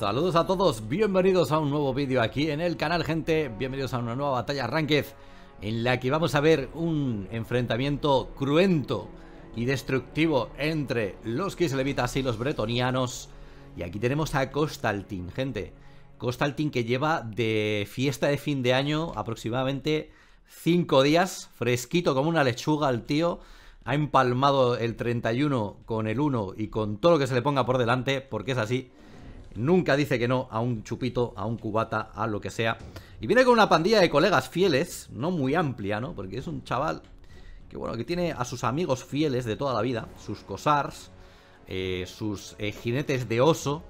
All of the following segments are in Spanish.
Saludos a todos, bienvenidos a un nuevo vídeo aquí en el canal gente, bienvenidos a una nueva batalla Ranked en la que vamos a ver un enfrentamiento cruento y destructivo entre los kislevitas y los bretonianos y aquí tenemos a Costaltin, gente Costaltin que lleva de fiesta de fin de año aproximadamente 5 días, fresquito como una lechuga el tío ha empalmado el 31 con el 1 y con todo lo que se le ponga por delante, porque es así nunca dice que no a un chupito, a un cubata, a lo que sea. Y viene con una pandilla de colegas fieles, no muy amplia, ¿no? Porque es un chaval que, bueno, que tiene a sus amigos fieles de toda la vida, sus cosars, eh, sus eh, jinetes de oso,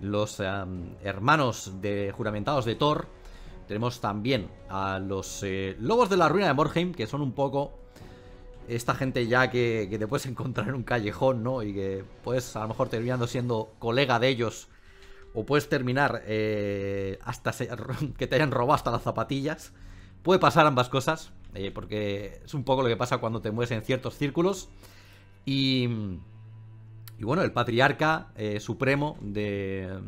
los hermanos de juramentados de Thor. Tenemos también a los eh, lobos de la ruina de Morheim, que son un poco esta gente ya que, que, te puedes encontrar en un callejón, ¿no? Y que puedes a lo mejor terminando siendo colega de ellos o puedes terminar eh, hasta que te hayan robado hasta las zapatillas. Puede pasar ambas cosas, eh, porque es un poco lo que pasa cuando te mueves en ciertos círculos. Y, y bueno, el patriarca eh, supremo de,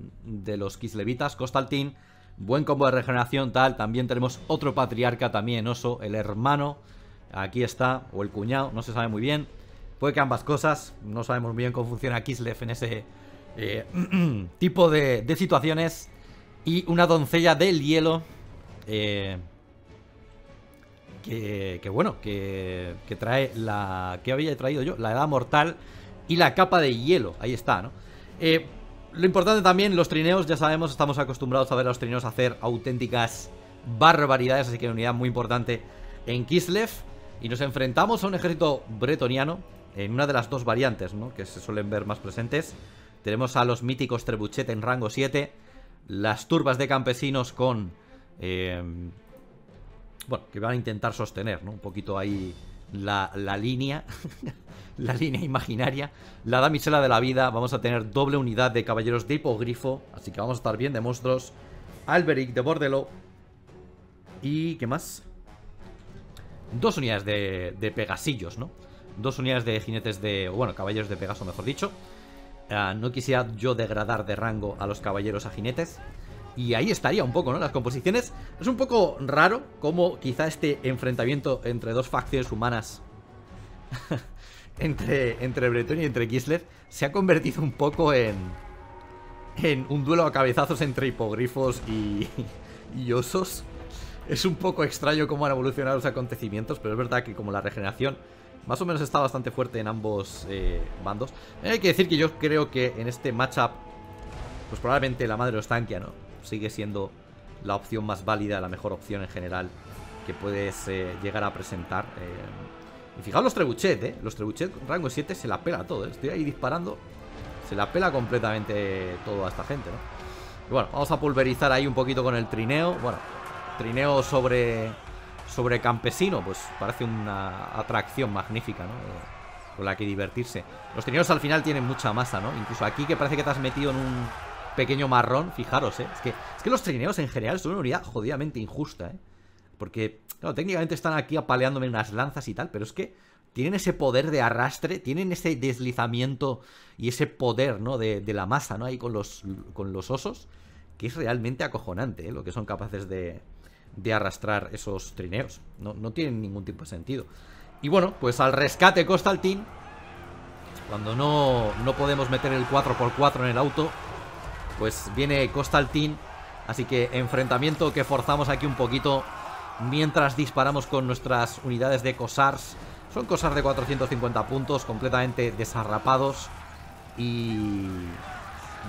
los Kislevitas, Kostaltin, buen combo de regeneración, tal. También tenemos otro patriarca también, oso, el hermano. Aquí está, o el cuñado, no se sabe muy bien. Puede que ambas cosas, no sabemos muy bien cómo funciona Kislev en ese eh, tipo de, situaciones y una doncella del hielo eh, que, bueno, que, trae la que había traído yo, la edad mortal y la capa de hielo, ahí está, ¿no? Eh, lo importante también, los trineos, ya sabemos, estamos acostumbrados a ver a los trineos hacer auténticas barbaridades, así que una unidad muy importante en Kislev. Y nos enfrentamos a un ejército bretoniano en una de las dos variantes, ¿no? Que se suelen ver más presentes. Tenemos a los míticos Trebuchet en rango 7. Las turbas de campesinos con... Eh, bueno, que van a intentar sostener, ¿no? Un poquito ahí la, línea. la línea imaginaria. La damisela de la vida. Vamos a tener doble unidad de caballeros de hipogrifo. Así que vamos a estar bien de monstruos. Alberic de Bordelo. ¿Y qué más? Dos unidades de, de pegasillos, ¿no? Dos unidades de jinetes de... Bueno, caballeros de Pegaso, mejor dicho. Ah, no quisiera yo degradar de rango a los caballeros a jinetes. Y ahí estaría un poco, ¿no? Las composiciones. Es un poco raro como quizá este enfrentamiento entre dos facciones humanas. entre, entre Breton y entre kisler Se ha convertido un poco en. En un duelo a cabezazos entre hipogrifos y, y osos. Es un poco extraño cómo han evolucionado los acontecimientos, pero es verdad que como la regeneración más o menos está bastante fuerte en ambos eh, bandos. Eh, hay que decir que yo creo que en este matchup, pues probablemente la madre Ostankia, ¿no? Sigue siendo la opción más válida, la mejor opción en general que puedes eh, llegar a presentar. Y fijaos los trebuchet, ¿eh? Los trebuchet rango 7 se la pela todo, Estoy ahí disparando. Se la pela completamente todo a esta gente, ¿no? bueno, vamos a pulverizar ahí un poquito con el trineo. Bueno, trineo sobre sobre Campesino, pues parece una atracción magnífica, ¿no? Eh, con la que divertirse. Los trineos al final tienen mucha masa, ¿no? Incluso aquí que parece que te has metido en un pequeño marrón, fijaros, ¿eh? Es que, es que los trineos en general son una unidad jodidamente injusta, ¿eh? Porque, no técnicamente están aquí apaleándome unas lanzas y tal, pero es que tienen ese poder de arrastre, tienen ese deslizamiento y ese poder, ¿no? De, de la masa, ¿no? Ahí con los, con los osos, que es realmente acojonante, ¿eh? Lo que son capaces de, de arrastrar esos trineos. No, no tienen ningún tipo de sentido. Y bueno, pues al rescate Team. Cuando no, no podemos meter el 4x4 en el auto, pues viene Team. Así que enfrentamiento que forzamos aquí un poquito mientras disparamos con nuestras unidades de Cosars. Son Cosars de 450 puntos, completamente desarrapados y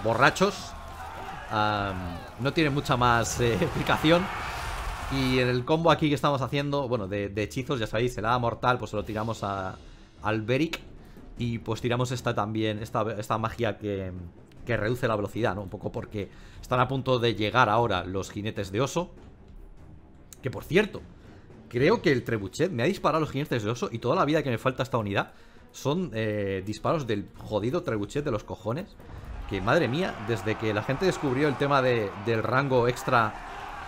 borrachos. no tiene mucha más eh, explicación. Y en el combo aquí que estamos haciendo, bueno, de, hechizos, ya sabéis, el da mortal, pues se lo tiramos a, al Beric. Y pues tiramos esta también, esta, magia que, reduce la velocidad, ¿no? Un poco porque están a punto de llegar ahora los jinetes de oso. Que por cierto, creo que el trebuchet me ha disparado los jinetes de oso y toda la vida que me falta esta unidad son eh, disparos del jodido trebuchet de los cojones. Que madre mía, desde que la gente descubrió el tema del rango extra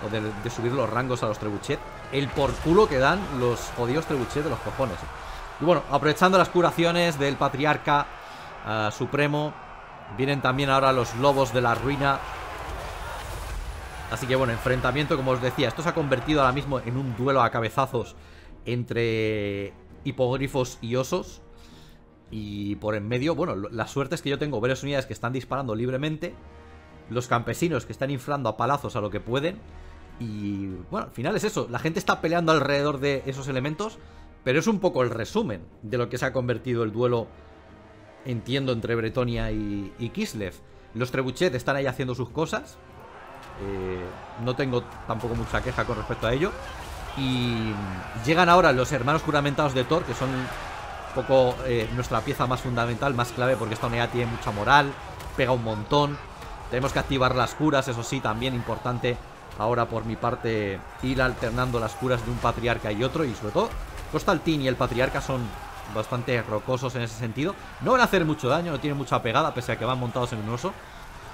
o de, subir los rangos a los trebuchet. El por culo que dan los jodidos trebuchet de los cojones. Y bueno, aprovechando las curaciones del patriarca eh, supremo, vienen también ahora los lobos de la ruina. Así que bueno, enfrentamiento, como os decía, esto se ha convertido ahora mismo en un duelo a cabezazos entre hipogrifos y osos. Y por en medio, bueno, la suerte es que yo tengo varias unidades que están disparando libremente los campesinos que están inflando a palazos a lo que pueden. Y bueno, al final es eso, la gente está peleando alrededor de esos elementos, pero es un poco el resumen de lo que se ha convertido el duelo, entiendo, entre Bretonia y, Kislev. Los Trebuchet están ahí haciendo sus cosas, eh, no tengo tampoco mucha queja con respecto a ello. Y llegan ahora los hermanos juramentados de Thor, que son un poco eh, nuestra pieza más fundamental, más clave, porque esta unidad tiene mucha moral, pega un montón, tenemos que activar las curas, eso sí, también importante ahora por mi parte ir alternando las curas de un patriarca y otro. Y sobre todo, Costaltín y el patriarca son bastante rocosos en ese sentido. No van a hacer mucho daño, no tienen mucha pegada, pese a que van montados en un oso.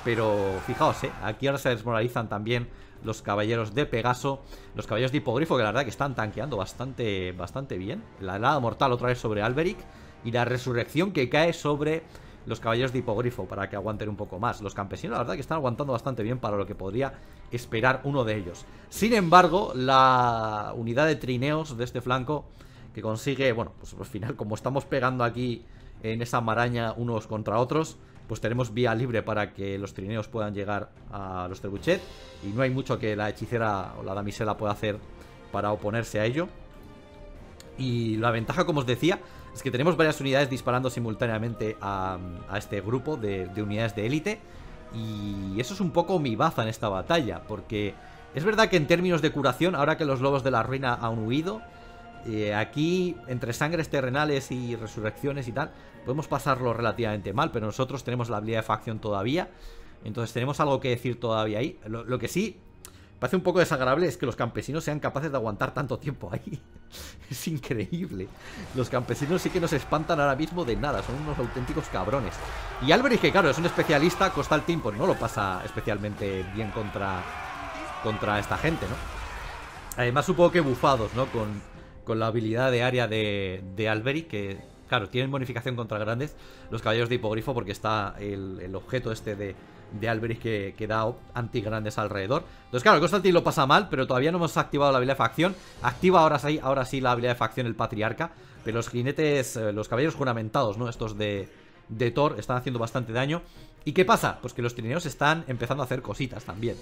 Pero fijaos, ¿eh? aquí ahora se desmoralizan también los caballeros de Pegaso, los caballeros de Hipogrifo, que la verdad que están tanqueando bastante, bastante bien. La helada mortal otra vez sobre Alberic y la resurrección que cae sobre los caballeros de hipogrifo para que aguanten un poco más. Los campesinos, la verdad, que están aguantando bastante bien para lo que podría esperar uno de ellos. Sin embargo, la unidad de trineos de este flanco, que consigue, bueno, pues al final, como estamos pegando aquí en esa maraña unos contra otros, pues tenemos vía libre para que los trineos puedan llegar a los trebuchet. Y no hay mucho que la hechicera o la damisela pueda hacer para oponerse a ello. Y la ventaja, como os decía, es que tenemos varias unidades disparando simultáneamente a, este grupo de, unidades de élite. Y eso es un poco mi baza en esta batalla, porque es verdad que en términos de curación, ahora que los lobos de la ruina han huido, eh, aquí, entre sangres terrenales y resurrecciones y tal, podemos pasarlo relativamente mal, pero nosotros tenemos la habilidad de facción todavía, entonces tenemos algo que decir todavía ahí. lo que sí, me parece un poco desagradable es que los campesinos sean capaces de aguantar tanto tiempo ahí. Es increíble. Los campesinos sí que nos espantan ahora mismo de nada, son unos auténticos cabrones. Y Alberich, que claro, es un especialista, costa el tiempo. no lo pasa especialmente bien contra, contra esta gente, ¿no? Además supongo que bufados, ¿no? Con, la habilidad de área de, de que claro, tienen bonificación contra grandes los caballeros de hipogrifo porque está el objeto este de de Alberich que, que da anti-grandes alrededor. Entonces, claro, Constantine lo pasa mal, pero todavía no hemos activado la habilidad de facción. Activa ahora sí, ahora sí la habilidad de facción el Patriarca, pero los jinetes, eh, los caballeros juramentados, ¿no? Estos de, de Thor están haciendo bastante daño. ¿Y qué pasa? Pues que los trineos están empezando a hacer cositas también.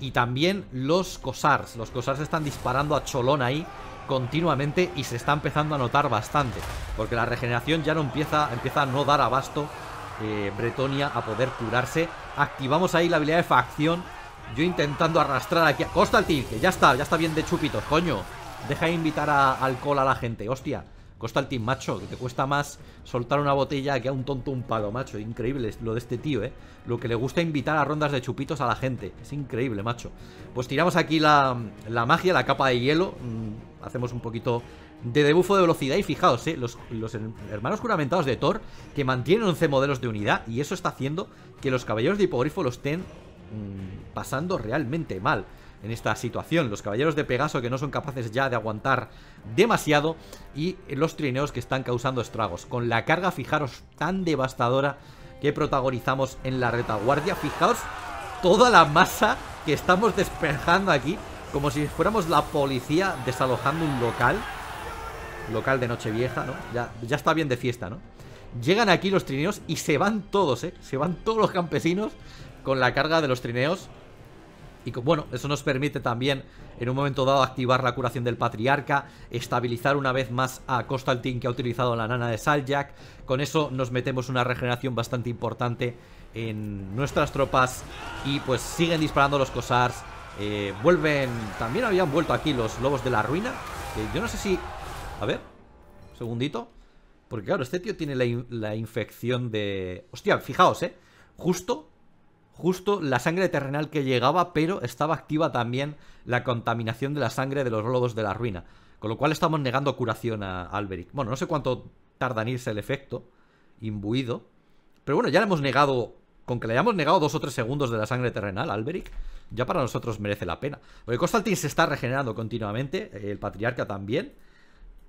Y también los cosars. Los cosars están disparando a cholón ahí continuamente y se está empezando a notar bastante. Porque la regeneración ya no empieza, empieza a no dar abasto eh, Bretonia a poder curarse Activamos ahí la habilidad de facción. Yo intentando arrastrar aquí a team, que ya está, ya está bien de chupitos, coño. Deja de invitar a alcohol a la gente, hostia. team, macho, que te cuesta más soltar una botella que a un tonto un pago, macho. Increíble lo de este tío, ¿eh? Lo que le gusta invitar a rondas de chupitos a la gente. Es increíble, macho. Pues tiramos aquí la, la magia, la capa de hielo. Mm, hacemos un poquito de debufo de velocidad. Y fijaos, eh, los, hermanos juramentados de Thor que mantienen 11 modelos de unidad. Y eso está haciendo que los caballeros de hipogrifo lo estén mm, pasando realmente mal en esta situación. Los caballeros de Pegaso que no son capaces ya de aguantar demasiado y los trineos que están causando estragos. Con la carga, fijaros, tan devastadora que protagonizamos en la retaguardia. Fijaos toda la masa que estamos despejando aquí, como si fuéramos la policía desalojando un local local de Nochevieja, ¿no? Ya, está bien de fiesta, ¿no? Llegan aquí los trineos y se van todos, ¿eh? Se van todos los campesinos con la carga de los trineos. Y bueno, eso nos permite también en un momento dado activar la curación del patriarca, estabilizar una vez más a Team que ha utilizado la nana de Saljak. Con eso nos metemos una regeneración bastante importante en nuestras tropas y pues siguen disparando los cosars. Eh, vuelven, también habían vuelto aquí los lobos de la ruina. yo no sé si a ver, segundito. Porque claro, este tío tiene la, infección de... Hostia, fijaos, ¿eh? Justo, justo la sangre terrenal que llegaba, pero estaba activa también la contaminación de la sangre de los lobos de la ruina. Con lo cual estamos negando curación a Alberic. Bueno, no sé cuánto tarda en irse el efecto imbuido. Pero bueno, ya le hemos negado con que le hayamos negado dos o tres segundos de la sangre terrenal a Alberic, ya para nosotros merece la pena. Porque Constantine se está regenerando continuamente, el patriarca también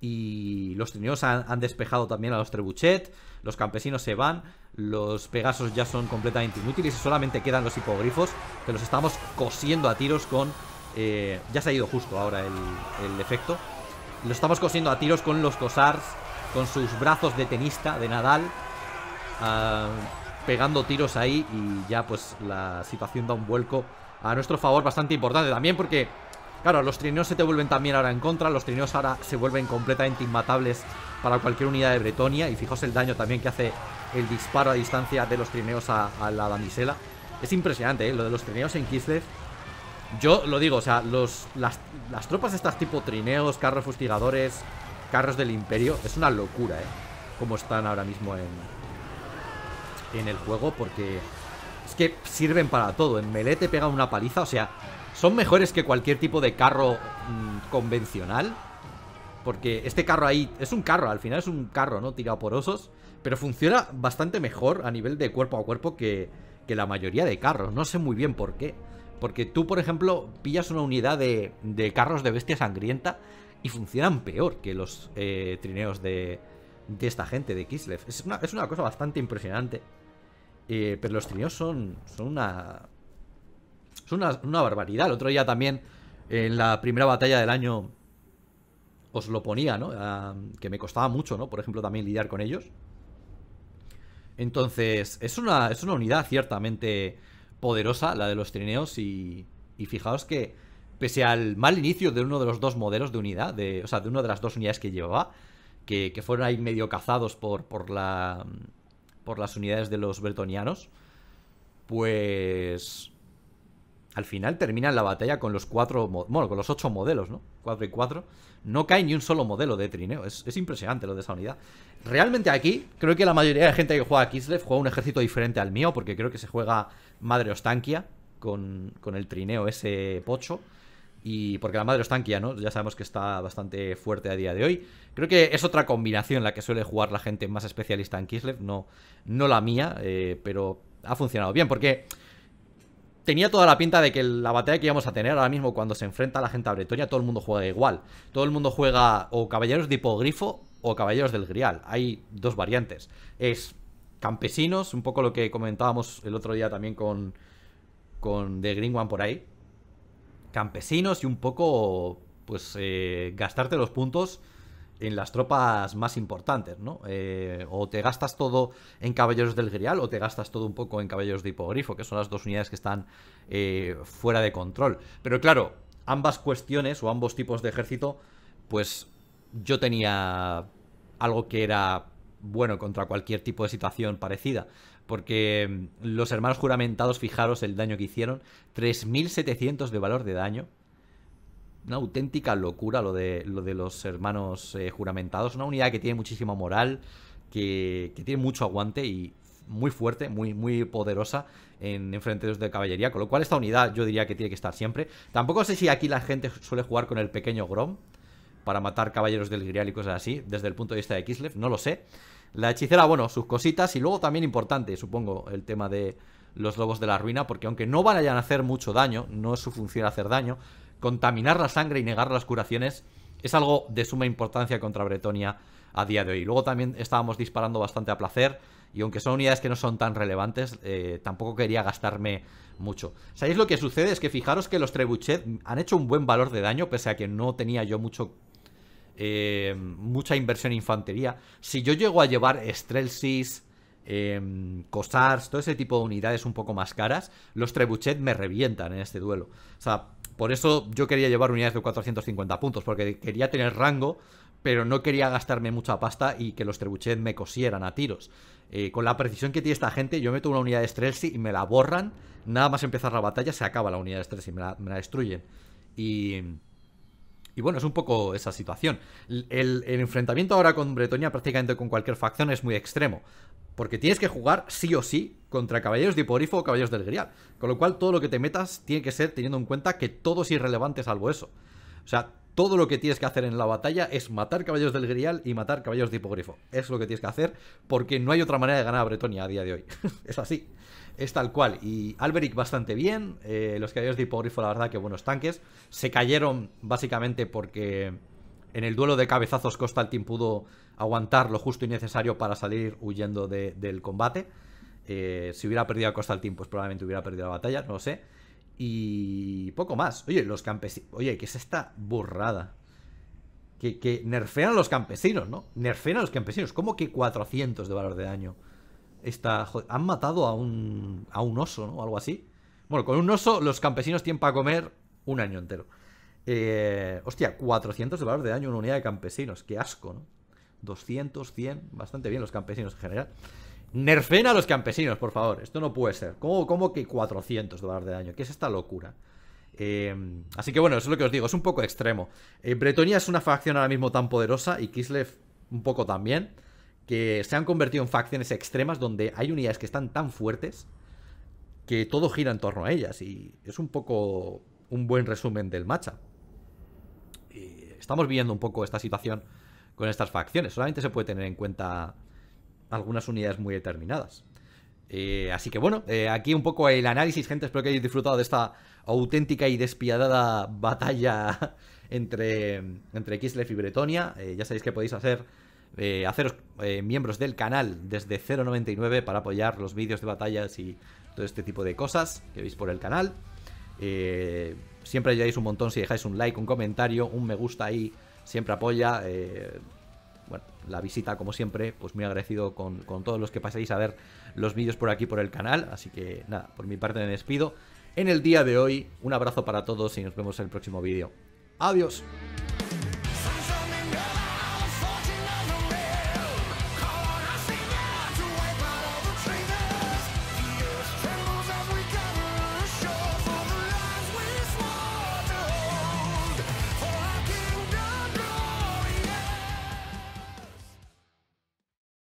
y los trineos han, despejado también a los trebuchet, los campesinos se van, los pegasos ya son completamente inútiles y solamente quedan los hipogrifos que los estamos cosiendo a tiros con... Eh, ya se ha ido justo ahora el, efecto. Los estamos cosiendo a tiros con los cosars, con sus brazos de tenista, de Nadal, ah, pegando tiros ahí y ya pues la situación da un vuelco a nuestro favor bastante importante también porque Claro, los trineos se te vuelven también ahora en contra, los trineos ahora se vuelven completamente inmatables para cualquier unidad de Bretonia y fijos el daño también que hace el disparo a distancia de los trineos a, la damisela. Es impresionante, ¿eh? lo de los trineos en Kislev. Yo lo digo, o sea, los, las, las tropas estas tipo trineos, carros fustigadores, carros del imperio, es una locura, ¿eh? Como están ahora mismo en, en el juego, porque es que sirven para todo. En melete te pega una paliza, o sea, ¿Son mejores que cualquier tipo de carro mm, convencional? Porque este carro ahí es un carro, al final es un carro, ¿no? Tirado por osos. Pero funciona bastante mejor a nivel de cuerpo a cuerpo que, que la mayoría de carros. No sé muy bien por qué. Porque tú, por ejemplo, pillas una unidad de, carros de bestia sangrienta y funcionan peor que los eh, trineos de, de, esta gente, de Kislev. Es una, cosa bastante impresionante. Eh, pero los trineos son, son una, es una, barbaridad. El otro día también, en la primera batalla del año, os lo ponía, ¿no? Ah, que me costaba mucho, ¿no? Por ejemplo, también lidiar con ellos. Entonces, es una, es una unidad ciertamente poderosa, la de los trineos, y, fijaos que, pese al mal inicio de uno de los dos modelos de unidad, de, o sea, de una de las dos unidades que llevaba, que, fueron ahí medio cazados por, por, la, por las unidades de los bretonianos, pues al final terminan la batalla con los cuatro, bueno, con los ocho modelos, ¿no? Cuatro y cuatro. No cae ni un solo modelo de trineo. Es, impresionante lo de esa unidad. Realmente aquí, creo que la mayoría de gente que juega a Kislev juega un ejército diferente al mío, porque creo que se juega Madre Ostankia con, con el trineo ese pocho. Y porque la Madre Ostankia, ¿no? Ya sabemos que está bastante fuerte a día de hoy. Creo que es otra combinación la que suele jugar la gente más especialista en Kislev, no, no la mía, eh, pero ha funcionado bien, porque tenía toda la pinta de que la batalla que íbamos a tener ahora mismo cuando se enfrenta a la gente a todo el mundo juega igual. Todo el mundo juega o caballeros de hipogrifo o caballeros del grial. Hay dos variantes. Es campesinos, un poco lo que comentábamos el otro día también con, con The Green One por ahí. Campesinos y un poco, pues, eh, gastarte los puntos en las tropas más importantes, ¿no? Eh, o te gastas todo en Caballeros del Grial o te gastas todo un poco en Caballeros de Hipogrifo, que son las dos unidades que están eh, fuera de control. Pero claro, ambas cuestiones o ambos tipos de ejército, pues yo tenía algo que era bueno contra cualquier tipo de situación parecida. Porque mm, los hermanos juramentados, fijaros el daño que hicieron, 3.700 de valor de daño una auténtica locura lo de, lo de los hermanos eh, juramentados. Una unidad que tiene muchísima moral, que, que, tiene mucho aguante y muy fuerte, muy, muy poderosa en frente de caballería. Con lo cual, esta unidad yo diría que tiene que estar siempre. Tampoco sé si aquí la gente suele jugar con el pequeño Grom para matar caballeros del Grial y cosas así, desde el punto de vista de Kislev, no lo sé. La hechicera, bueno, sus cositas y luego también importante, supongo, el tema de los lobos de la ruina, porque aunque no vayan a hacer mucho daño, no es su función hacer daño, contaminar la sangre y negar las curaciones es algo de suma importancia contra Bretonia a día de hoy. Luego también estábamos disparando bastante a placer y aunque son unidades que no son tan relevantes, eh, tampoco quería gastarme mucho. ¿Sabéis lo que sucede? Es que fijaros que los Trebuchet han hecho un buen valor de daño, pese a que no tenía yo mucho... Eh, mucha inversión en infantería. Si yo llego a llevar Strelsis, eh, todo ese tipo de unidades un poco más caras, los Trebuchet me revientan en este duelo. O sea, por eso yo quería llevar unidades de 450 puntos, porque quería tener rango, pero no quería gastarme mucha pasta y que los trebuchet me cosieran a tiros. Eh, con la precisión que tiene esta gente, yo meto una unidad de Strelsi y me la borran. Nada más empezar la batalla, se acaba la unidad de Strelsi, me la, me la destruyen. Y... bueno, es un poco esa situación. El, el, enfrentamiento ahora con Bretonia, prácticamente con cualquier facción, es muy extremo. Porque tienes que jugar sí o sí contra caballeros de Hipogrifo o caballeros del Grial. Con lo cual, todo lo que te metas tiene que ser teniendo en cuenta que todo es irrelevante salvo eso. O sea, todo lo que tienes que hacer en la batalla es matar caballeros del Grial y matar caballeros de Hipogrifo. Es lo que tienes que hacer porque no hay otra manera de ganar a Bretonia a día de hoy. es así. Es tal cual. Y Alberic bastante bien. Eh, los caballeros de Hipogrifo, la verdad, que buenos tanques. Se cayeron básicamente porque en el duelo de cabezazos, Constantin pudo aguantar lo justo y necesario para salir huyendo del combate. Eh, si hubiera perdido a Constantin, pues probablemente hubiera perdido la batalla, no lo sé. Y poco más. Oye, los campesinos. Oye, ¿qué es esta burrada? Que, nerfean a los campesinos, ¿no? Nerfean a los campesinos. ¿Cómo que 400 de valor de daño? han matado a un, a un oso, ¿no? Algo así. Bueno, con un oso los campesinos tienen para comer un año entero. Eh, hostia, 400 de de daño en una unidad de campesinos. Qué asco, ¿no? 200, 100, bastante bien los campesinos en general. Nerfen a los campesinos, por favor. Esto no puede ser. ¿Cómo, que 400 de de daño? ¿Qué es esta locura? Eh, así que bueno, eso es lo que os digo, es un poco extremo. Eh, Bretonia es una facción ahora mismo tan poderosa y Kislev un poco también, que se han convertido en facciones extremas donde hay unidades que están tan fuertes que todo gira en torno a ellas y es un poco un buen resumen del matchup estamos viendo un poco esta situación con estas facciones. Solamente se puede tener en cuenta algunas unidades muy determinadas. Eh, así que bueno, eh, aquí un poco el análisis, gente. Espero que hayáis disfrutado de esta auténtica y despiadada batalla entre, entre Kislev y Bretonia. Eh, ya sabéis que podéis hacer, haceros miembros del canal desde 0.99 para apoyar los vídeos de batallas y todo este tipo de cosas que veis por el canal. Eh, Siempre ayudáis un montón si dejáis un like, un comentario, un me gusta ahí. Siempre apoya. Eh, bueno, la visita, como siempre, pues muy agradecido con, con todos los que paséis a ver los vídeos por aquí, por el canal. Así que nada, por mi parte me despido. En el día de hoy, un abrazo para todos y nos vemos en el próximo vídeo. Adiós.